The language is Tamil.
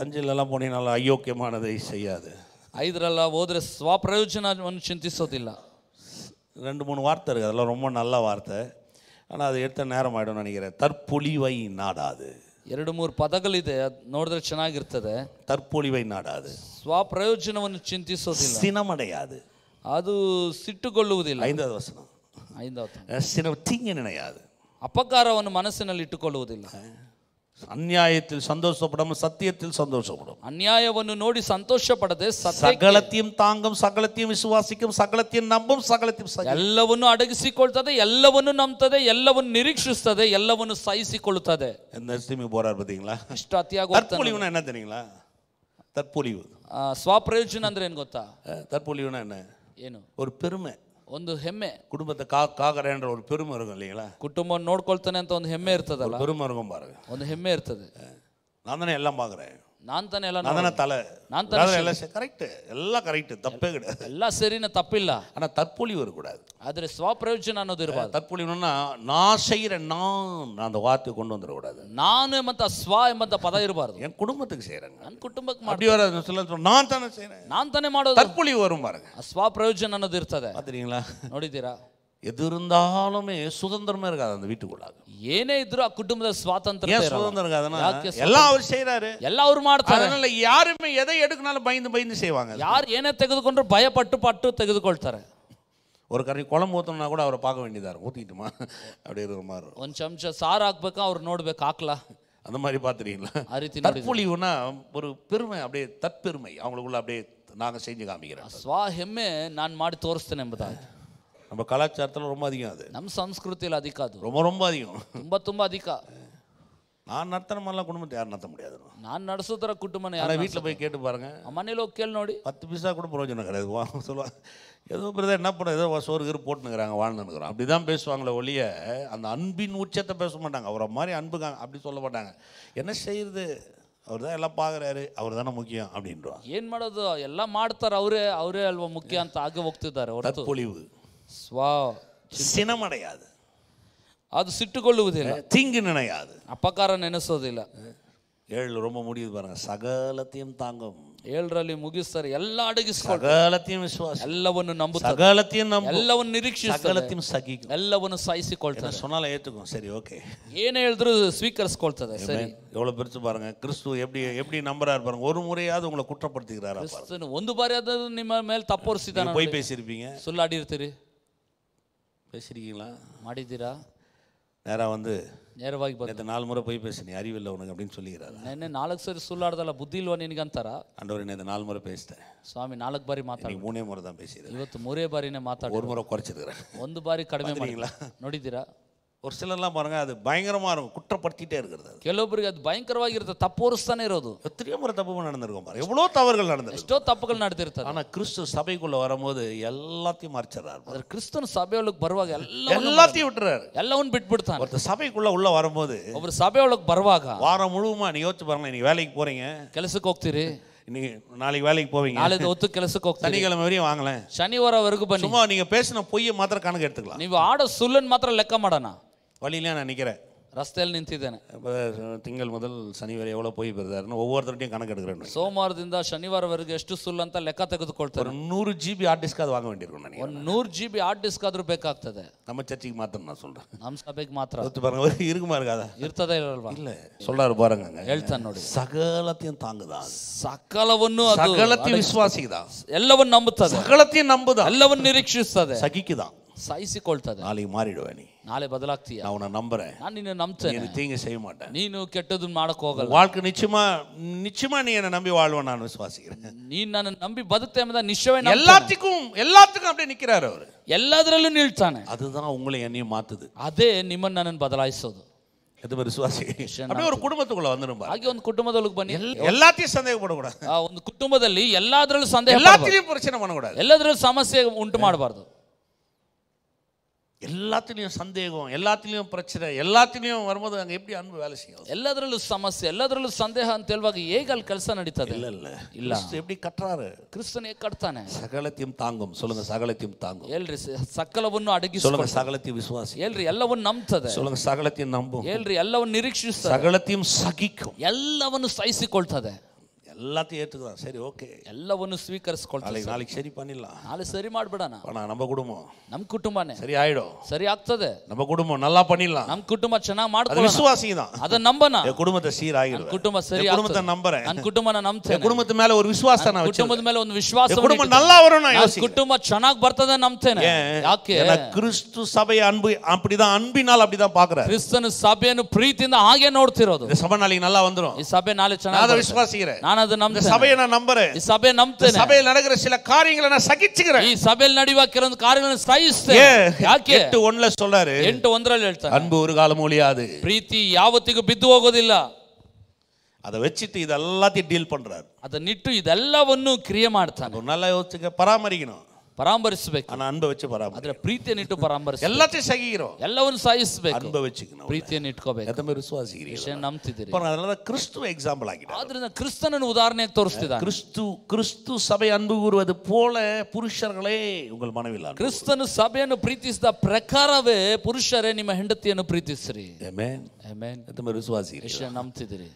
ಅಂಜಲೆಲ್ಲ ಪೋಣಿನಲ್ಲ ಅಯೋಗ್ಯಮಾನದ செய்யாது ಐದರಲ್ಲ ಹೋದರೆ ಸ್ವಪ್ರಯೋಜನವನ್ನು ಚಿಂತಿಸೋದಿಲ್ಲ ரெண்டு மூணு வார்த்தை இருக்குது அதெல்லாம் ரொம்ப நல்ல வார்த்தை ஆனால் அது எடுத்த நேரம் ಮಾಡೋಣ நினைக்கிறேன் ತರ್ಪುಳಿವೈ நாடாது ಎರಡು ಮೂರು ಪದಗಳು ಪದಗಳಿದೆ ನೋಡಿದ್ರೆ ಚೆನ್ನಾಗಿರ್ತದೆ ತರ್ಪುಳಿವೈ ನಾಡಾದು ಸ್ವಪ್ರಯೋಜನವನ್ನು ಚಿಂತಿಸೋದಿಲ್ಲ ಸಿನಮಡೆಯಾದು ಅದು ಸಿಟ್ಟುಕೊಳ್ಳುವುದಿಲ್ಲ ಐದಾದ ವಸನ ಐದಾವತ್ತು ಸಿನ ತಿಂಗಿ ನೆನೆಯಾದು ಅಪಕಾರವನ್ನು ಮನಸ್ಸಿನಲ್ಲಿ ಇಟ್ಟುಕೊಳ್ಳುವುದಿಲ್ಲ அந்நியாயத்தில் சந்தோஷப்படாமல் சத்தியத்தில் சந்தோஷப்படும் அந்நியாய ஒன்று நோடி சந்தோஷப்படுது சகலத்தையும் தாங்கும் சகலத்தையும் விசுவாசிக்கும் சகலத்தையும் நம்பும் சகலத்தையும் எல்லவனும் அடகுசி கொள்தது எல்லவனும் நம்பது எல்லவனும் நிரீட்சிஸ்தது எல்லவனும் சைசி கொளுத்தது இந்த சிமி போறார் பார்த்தீங்களா இஷ்டாத்தியாக தற்பொழிவுனா என்ன தெரியுங்களா தற்பொழிவு ஸ்வாபிரயோஜனம் அந்த என் கொத்தா தற்பொழிவுனா என்ன ஏனோ ஒரு பெருமை ಒಂದು ಹೆಮ್ಮೆ ಕುಟುಂಬದ ಕಾ ಕಾಗರ ಏನಾರ ಒಂದು ಇಲ್ಲೀಗಳ ಕುಟುಂಬ ನೋಡ್ಕೊಳ್ತಾನೆ ಅಂತ ಒಂದು ಹೆಮ್ಮೆ ಇರ್ತದಲ್ಲ ಪೆರುಮರುಗಂ ಬಾರಗ ಒಂದು ಹೆಮ್ಮೆ ಇರ್ತದೆ ನಾನೇ ಎಲ್ಲ ಮಾಗ್ರೆ நான் தானே எல்லாம் நான் தானே தலை நான் தானே எல்லாம் கரெக்ட் எல்லாம் கரெக்ட் தப்பே கிடையாது எல்லாம் சரின்னு தப்பில்ல ஆனால் தற்பொழிவு இருக்கக்கூடாது அதில் ஸ்வப்பிரயோஜன ಅನ್ನೋದು ಇರಬಾರ್ದು ತತ್ಪುಳಿವನ್ನ ನಾ செய்கிற நான் அந்த வார்த்தை கொண்டு வந்துடக்கூடாது நான் மத்த ஸ்வா ಎಂಬಂತ ಪದ இருப்பார் என் குடும்பத்துக்கு செய்கிறேங்க என் குடும்பத்துக்கு ಮಾಡಿ வராது சொல்ல நான் தானே செய்கிறேன் நான் தானே ಮಾಡೋದು தற்பொழிவு வரும் பாருங்க சுவா பிரயோஜனம் ಅನ್ನೋದು ಇರ್ತದೆ பார்த்துறீங்களா ನೋಡಿದ್ದೀರಾ எது இருந்தாலுமே சுதந்திரமே இருக்காது அந்த வீட்டுக்குள்ளாக ஏனே ಇದ್ರೂ ಆ சுவாதந்திரம் சுதந்திரம் இருக்காதுன்னா எல்லாம் அவர் செய்றாரு ಎಲ್ಲವರು ಮಾಡ್ತಾರೆ அதனால யாருமே எதை எடுக்கனாலும் பயந்து பயந்து செய்வாங்க யார் ஏனே ಏನೇ கொண்டு பயப்பட்டு பட்டு ಪಟ್ಟು ತೆಗೆದುಕೊಳ್ತಾರೆ ஒரு கறி குழம்பு ஊற்றணும்னா கூட அவரை பார்க்க வேண்டியதா இருக்கும் ஊத்திக்கிட்டுமா அப்படி இருக்கிற மாதிரி கொஞ்சம் சம்சம் சார் ஆக்பக்கம் அவர் ಅವ್ರು ನೋಡ್ಬೇಕು அந்த மாதிரி பார்த்துருக்கீங்களா ಆ தற்பொழிவுனா ஒரு பெருமை அப்படியே தற்பெருமை அவங்களுக்குள்ள அப்படியே நாங்கள் செஞ்சு காமிக்கிறோம் ಸ್ವ ஹெம்மே நான் மாடி ತೋರಿಸ್ತೇನೆ ಎಂಬುದಾಗಿ நம்ம கலாச்சாரத்தில் ரொம்ப அதிகம் அது நம் ಸಂಸ್ಕೃತಿಯಲ್ಲಿ அதிகாது ரொம்ப ரொம்ப அதிகம் ரொம்ப ரொம்ப அதிகா நான் நடத்தின மாதிரிலாம் குடும்பத்தை யாரும் நடத்த முடியாது நான் நடத்துற குடும்பம் யாரும் வீட்டில் போய் கேட்டு பாருங்க மண்ணில் ஓகே நோடி பத்து பைசா கூட பிரயோஜனம் கிடையாது சொல்லுவாங்க ஏதோ பிரதா என்ன பண்ண ஏதோ சோறு கீறு போட்டுனுக்குறாங்க வாழ்ந்துனுக்குறோம் அப்படி தான் பேசுவாங்களே ஒழிய அந்த அன்பின் உச்சத்தை பேச மாட்டாங்க அவரை மாதிரி அன்புக்காங்க அப்படி சொல்ல மாட்டாங்க என்ன செய்யுது அவர் தான் எல்லாம் பார்க்குறாரு அவர் தானே முக்கியம் அப்படின்றோம் ஏன் ಮಾಡೋது எல்லாம் அவரே அவரே அல்வா முக்கியம் ಮುಖ್ಯ ಅಂತ ಆಗಿ ಹೋಗ್ತಿದ್ದಾರೆ ತತ್ಪೊಳಿವು சினமடையாது அது சிட்டுக்கொள்ளுவதில்லை தீங்கு நினையாது அப்பக்காரன் என்ன சொல்லுதில்லை ஏழு ரொம்ப முடியுது பாருங்க சகலத்தையும் தாங்கும் ஏழ்ரலி முகிஸ்தர் எல்லா அடகு சகலத்தையும் விசுவாசம் எல்லவனு நம்பு சகலத்தையும் நம்ப எல்லவனு நிரீட்சி சகலத்தையும் சகிக்கும் எல்லவனு சைசி கொள்தது சொன்னாலும் ஏற்றுக்கும் சரி ஓகே ஏன் எழுதுறது ஸ்பீக்கர்ஸ் கொள்தது சரி எவ்வளோ பிரித்து பாருங்க கிறிஸ்து எப்படி எப்படி நம்புறாரு பாருங்க ஒரு முறையாவது உங்களை குற்றப்படுத்திக்கிறாரா கிறிஸ்துன்னு ஒன்று நீ மேல் தப்பு ஒரு சீதான பேசியிருப்பீங்க சொல்லாடி பேசுறீங்களா மாடித்தீரா நேராக வந்து நேரவாகி பார்த்து நாலு முறை போய் பேசு நீ அறிவில்லை உனக்கு அப்படின்னு சொல்லிக்கிறாரு என்ன நாளுக்கு சரி சொல்லாடுறதால புத்தியில் வந்து எனக்கு தரா அண்டவர் என்ன நாலு முறை பேசிட்டேன் சுவாமி நாளுக்கு பாரி மாத்தா மூணே முறை தான் பேசிடுறேன் இருபத்தி முறை பாரி என்ன மாத்தா ஒரு முறை குறைச்சிருக்கிறேன் ஒன்று பாரி கடமை பண்ணிங்களா நொடித்தீரா ஒரு சிலர்லாம் பாருங்க அது பயங்கரமாக இருக்கும் குற்றப்படுத்திட்டே இருக்கிறது ಕೆಲವೊಬ್ಬರಿಗೆ ಅದು ಭಯಂಕರವಾಗಿರುತ್ತೆ ತಪ್ಪೋರಿಸ್ತಾನೆ ಇರೋದು எத்தனையோ முறை தப்பு நடந்திருக்கும் பாரு எவ்வளோ தவறுகள் நடந்தது ಎಷ್ಟೋ தப்புகள் ನಡೆದಿರ್ತಾರೆ ஆனால் கிறிஸ்து சபைக்குள்ளே வரும்போது எல்லாத்தையும் மறைச்சிடறாரு ಆದರೆ ಕ್ರಿಸ್ತನ ಸಭೆಯೊಳಗೆ ಬರುವಾಗ ಎಲ್ಲ எல்லாத்தையும் விட்டுறாரு ಎಲ್ಲವನ್ನು ಬಿಟ್ಬಿಡ್ತಾನೆ ஒருத்தர் சபைக்குள்ளே உள்ளே வரும்போது ಒಬ್ರು ಸಭೆಯೊಳಗೆ ಬರುವಾಗ வாரம் முழுவதுமா நீ யோசிச்சு பாருங்க இன்னைக்கு வேலைக்கு போறீங்க ಕೆಲಸಕ್ಕೆ ಹೋಗ್ತೀರಿ இன்னைக்கு நாளைக்கு வேலைக்கு போவீங்க நாளைக்கு ஒத்து ಕೆಲಸಕ್ಕೆ ಹೋಗ್ತೀರಿ சனிக்கிழமை வரையும் வாங்கலாம் ಶನಿವಾರ ವರೆಗೂ ಬನ್ನಿ சும்மா நீங்க பேசின பொய்ய மாத்திரம் கணக்கு எடுத்துக்கலாம் நீ ஆட ಸುಳ್ಳನ್ನು மாத்திரம் லெக்க ಮಾಡೋಣ வழியிலாம் நான் நிற்கிறேன் ரஸ்தையில் நிறுத்திதானே திங்கள் முதல் சனி வரை எவ்வளோ போய் பெறுதாருன்னு ஒவ்வொருத்தருடையும் கணக்கு எடுக்கிறேன் சோமாரதிந்த சனிவார வருகை எஸ்டு சொல்லுந்த லெக்க தகுது கொடுத்தது நூறு ஜிபி ஹார்ட் டிஸ்க் அது வாங்க வேண்டியிருக்கும் நான் ஒரு நூறு ஜிபி ஹார்ட் டிஸ்க் ஆதரவு பேக்காகுது நம்ம சர்ச்சைக்கு மாத்திரம் நான் சொல்கிறேன் நம் சபைக்கு மாத்திரம் அடுத்து பாருங்க ஒரு இருக்குமா இருக்காதா இருத்ததை இல்லை சொல்லாரு பாருங்க எழுத்தனோட சகலத்தையும் தாங்குதா சகல ஒன்றும் சகலத்தையும் விசுவாசிக்குதா எல்லவன் நம்புத்தது சகலத்தையும் நம்புதா எல்லவன் நிரீட்சிஸ்தது சகிக்குதான் ಸಾಯಿಸಿಕೊಳ್ತದೆ ನಾಳೆ ಮಾರಿಡುವೆ ನೀ ನಾಳೆ ಬದಲಾಗ್ತೀಯ ನಾವು ನಂಬರೆ ನಾನು ನಿನ್ನ ನಂಬ್ತೇನೆ ನೀನು ತೀಂಗೆ ಸೇವ್ ಮಾಡ ನೀನು ಕೆಟ್ಟದನ್ನ ಮಾಡಕ್ಕೆ ಹೋಗಲ್ಲ வாழ்க்கை நிச்சயமா நிச்சயமா நீ என்ன நம்பி வாழ்வ நான் விசுவாசிக்கிறேன் நீ ನನ್ನ ನಂಬಿ ಬದುಕ್ತೆ ಎಂಬ ನಿಶ್ಚಯವೇ ಎಲ್ಲಾತಿಕ್ಕೂம் எல்லாத்துக்கும் அப்படியே நிக்கிறார் அவர் ಎಲ್ಲದರಲ್ಲೂ ನಿಲ್ತಾನೆ அதுதான் உங்களை என்னையும் மாத்துது ಅದೇ ನಿಮ್ಮನ್ನ ನನ್ನನ್ನು ಬದಲಾಯಿಸೋದು ಅದು ವಿಶ್ವಾಸಿ அப்படியே ஒரு குடும்பத்துக்குள்ள வந்துரும் ಹಾಗೆ ಒಂದು ಕುಟುಂಬದೊಳಗೆ ಬನ್ನಿ ಎಲ್ಲಾತಿಯೂ ಸಂದೇಹ ಪಡಕೂಡದು ಆ ಒಂದು ಕುಟುಂಬದಲ್ಲಿ ಎಲ್ಲಾದ್ರಲ್ಲೂ ಸಂದೇಹ ಎಲ್ಲಾತಿಯೂ ಪ್ರಶ್ನೆ ಮಾಡಕೂಡದು ಎಲ್ಲದರಲ್ಲೂ ಸಮಸ್ಯೆ ಉಂಟು ಮಾಡಬಾರದು எல்லாத்துலேயும் சந்தேகம் எல்லாத்துலேயும் பிரச்சனை எல்லாத்துலேயும் வரும்போது அங்கே எப்படி அன்பு வேலை செய்யும் எல்லாத்துலயும் சமஸ்ய எல்லாத்துலயும் சந்தேகம் தெளிவாக ஏகால் கல்சா நடித்தது இல்லை இல்லை இல்லை எப்படி கட்டுறாரு கிறிஸ்தனே கட்டானே சகலத்தையும் தாங்கும் சொல்லுங்க சகலத்தையும் தாங்கும் ஏல்ரி சகல ஒன்றும் அடக்கி சொல்லுங்க சகலத்தையும் விசுவாசி ஏல்ரி எல்லவன் நம்பது சொல்லுங்க சகலத்தையும் நம்பும் ஏல்ரி எல்லவன் நிரீட்சி சகலத்தையும் சகிக்கும் எல்லவனும் சைசி கொள்தது எல்லாத்தையும் ஏற்றுக்கலாம் சரி ஓகே எல்லா ஒன்றும் ஸ்வீக்கர்ஸ் நாளைக்கு நாளைக்கு சரி பண்ணிடலாம் நாளை சரி மாடுபடானா ஆனால் நம்ம குடும்பம் நம்ம குடும்பானே சரி ஆயிடும் சரி ஆகுது நம்ம குடும்பம் நல்லா பண்ணிடலாம் நம்ம குடும்பம் சென்னா மாடு விசுவாசி தான் அதை நம்பனா என் குடும்பத்தை சீராகிடும் குடும்பம் சரி குடும்பத்தை நம்புறேன் என் குடும்பம் நான் நம்புறேன் குடும்பத்து மேலே ஒரு விசுவாசம் நான் குடும்பத்து மேலே ஒரு விசுவாசம் குடும்பம் நல்லா வரும் நான் குடும்பம் சென்னாக் பர்த்ததை நம்புறேன் ஓகே கிறிஸ்து சபை அன்பு அப்படிதான் அன்பினால் அப்படிதான் பார்க்குறேன் கிறிஸ்தன் சபையன்னு பிரீத்தி ஆகே ஆகிய இந்த சபை நாளைக்கு நல்லா வந்துடும் இந்த சபை நாளைக்கு நான் அதை விசுவாசிக்கிறேன் நான் ಅನ್ನೋದು ನಂಬ ಸಭೆಯ ನಾನು ನಂಬರೆ ಈ ಸಭೆ ನಂಬ್ತೇನೆ ಸಭೆಯಲ್ಲಿ ನಡೆಗಿರೋ சில காரியங்களை நான் சகிச்சுக்கிறேன் ಈ ಸಭೆಯಲ್ಲಿ ನಡೆಯುವ ಕಾರ್ಯಗಳನ್ನು ಸಹಿಸ್ತೇನೆ ಯಾಕೆ ಎಂಟು ಒಂದ್ಲ ಸೊಲ್ಲಾರು ಎಂಟು ಒಂದರಲ್ಲಿ ಹೇಳ್ತಾರೆ ಅನ್ಬು ஒரு காலம் ஒழியாது ಪ್ರೀತಿ ಯಾವತ್ತಿಗೂ ಬಿದ್ದು ಹೋಗೋದಿಲ್ಲ அதை வச்சுட்டு இது எல்லாத்தையும் டீல் பண்றாரு அதை நிட்டு இதெல்லாவன்னும் கிரியே மாடுத்தாங்க நல்லா யோசிச்சுக்க பராமரிக்கணும் ಪರಾಂಬರಿಸಬೇಕು ನಾನು ಅನುಭವಿಸಿ ಪರಾಂಬರ ಅದರ ಪ್ರೀತಿಯನ್ನು ಇಟ್ಟು ಪರಾಂಬರಿಸಿ ಎಲ್ಲತೆ ಸಹಿರೋ ಎಲ್ಲವನ್ನು ಸಹಿಸಬೇಕು ಅನುಭವಿಸಿಕೊಂಡು ಪ್ರೀತಿಯನ್ನು ಇಟ್ಕೋಬೇಕು ಅದನ್ನ ವಿಶ್ವಾಸಿಗಿರಿ ವಿಷಯ ನಂಬ್ತಿದ್ದೀರಿ ಅದೆಲ್ಲ ಕ್ರಿಸ್ತು ಎಕ್ಸಾಂಪಲ್ ಆಗಿದೆ ಆದ್ರಿಂದ ಕ್ರಿಸ್ತನನ್ನು ಉದಾಹರಣೆಯಾಗಿ ತೋರಿಸ್ತಿದ್ದಾನೆ ಕ್ರಿಸ್ತು ಕ್ರಿಸ್ತು ಸಭೆ ಅನುಭವಿರುವುದು ಪೋಲ ಪುರುಷರುಗಳೇ ಉಂಗಲ್ ಮನವಿಲ್ಲ ಕ್ರಿಸ್ತನು ಸಭೆಯನ್ನು ಪ್ರೀತಿಸಿದ ಪ್ರಕಾರವೇ ಪುರುಷರೇ ನಿಮ್ಮ ಹೆಂಡತಿಯನ್ನು ಪ್ರೀತಿಸ್ರಿ ಆಮೆನ್ ಆಮೆನ್ ಅದನ್ನ ವಿಶ್ವಾಸಿಗಿರಿ ವಿಷಯ ನಂಬ್ತಿದ್ದೀರಿ